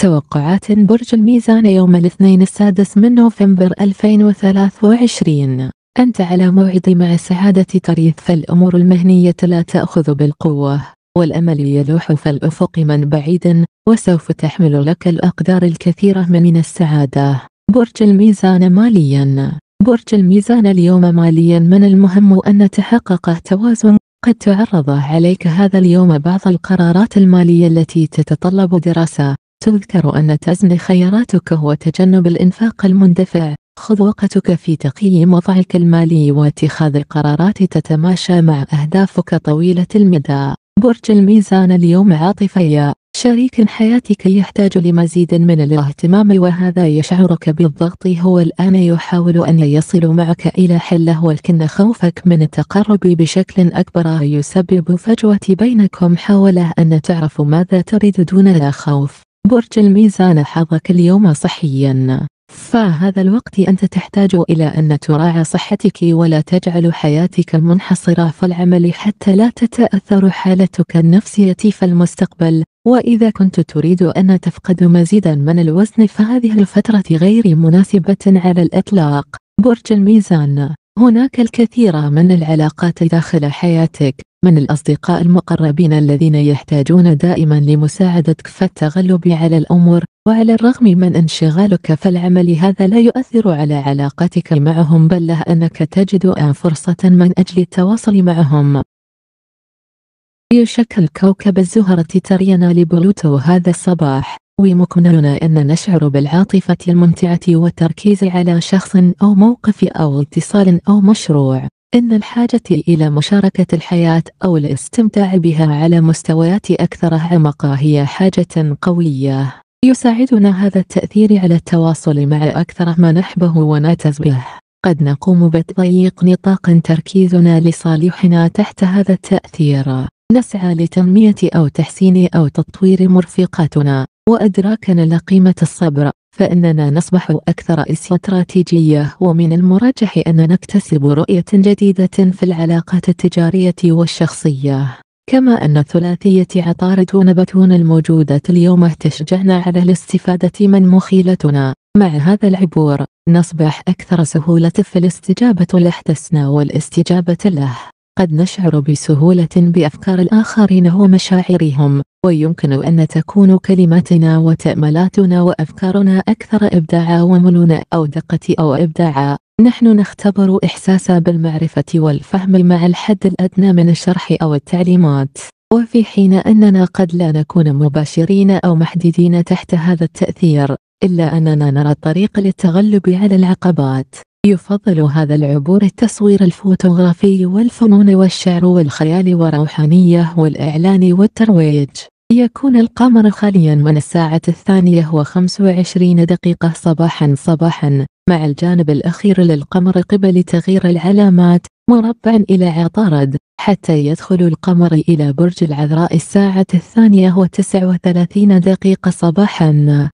توقعات برج الميزان يوم الاثنين السادس من نوفمبر 2023 أنت على موعد مع سعادة تريث فالأمور المهنية لا تأخذ بالقوة والأمل يلوح في الأفق من بعيد وسوف تحمل لك الأقدار الكثيرة من السعادة برج الميزان ماليا برج الميزان اليوم ماليا من المهم أن نتحقق توازن قد تعرض عليك هذا اليوم بعض القرارات المالية التي تتطلب دراسة تذكر أن تزن خياراتك هو تجنب الإنفاق المندفع خذ وقتك في تقييم وضعك المالي واتخاذ قرارات تتماشى مع أهدافك طويلة المدى برج الميزان اليوم عاطفية شريك حياتك يحتاج لمزيد من الاهتمام وهذا يشعرك بالضغط هو الآن يحاول أن يصل معك إلى حله ولكن خوفك من التقرب بشكل أكبر يسبب فجوة بينكم حاول أن تعرف ماذا تريد دون الخوف برج الميزان حظك اليوم صحيا فهذا الوقت أنت تحتاج إلى أن تراعى صحتك ولا تجعل حياتك منحصرة في العمل حتى لا تتأثر حالتك النفسية في المستقبل وإذا كنت تريد أن تفقد مزيدا من الوزن فهذه الفترة غير مناسبة على الإطلاق برج الميزان هناك الكثير من العلاقات داخل حياتك من الأصدقاء المقربين الذين يحتاجون دائما لمساعدتك فالتغلب على الأمور وعلى الرغم من انشغالك فالعمل هذا لا يؤثر على علاقتك معهم بل له أنك تجد فرصة من أجل التواصل معهم يشكل كوكب الزهرة ترينا لبلوتو هذا الصباح ويمكننا أن نشعر بالعاطفة الممتعة والتركيز على شخص أو موقف أو اتصال أو مشروع إن الحاجة إلى مشاركة الحياة أو الاستمتاع بها على مستويات أكثر عمقا هي حاجة قوية يساعدنا هذا التأثير على التواصل مع أكثر ما نحبه ونعتز به قد نقوم بتضييق نطاق تركيزنا لصالحنا تحت هذا التأثير نسعى لتنمية أو تحسين أو تطوير مرفقاتنا وأدراكنا لقيمة الصبر فإننا نصبح أكثر استراتيجية ومن المرجح أن نكتسب رؤية جديدة في العلاقات التجارية والشخصية كما أن ثلاثية عطارد ونبتون الموجودة اليوم تشجعنا على الاستفادة من مخيلتنا مع هذا العبور نصبح أكثر سهولة في الاستجابة لحدثنا والاستجابة له قد نشعر بسهولة بأفكار الآخرين ومشاعرهم ويمكن أن تكون كلماتنا وتأملاتنا وأفكارنا أكثر إبداعا وملونا أو دقة أو إبداعا نحن نختبر إحساس بالمعرفة والفهم مع الحد الأدنى من الشرح أو التعليمات وفي حين أننا قد لا نكون مباشرين أو محددين تحت هذا التأثير إلا أننا نرى الطريق للتغلب على العقبات يفضل هذا العبور التصوير الفوتوغرافي والفنون والشعر والخيال والروحانية والإعلان والترويج يكون القمر خاليا من الساعة الثانية وخمس وعشرين دقيقة صباحا صباحا مع الجانب الأخير للقمر قبل تغيير العلامات مربعا إلى عطارد حتى يدخل القمر إلى برج العذراء الساعة الثانية وتسع وثلاثين دقيقة صباحا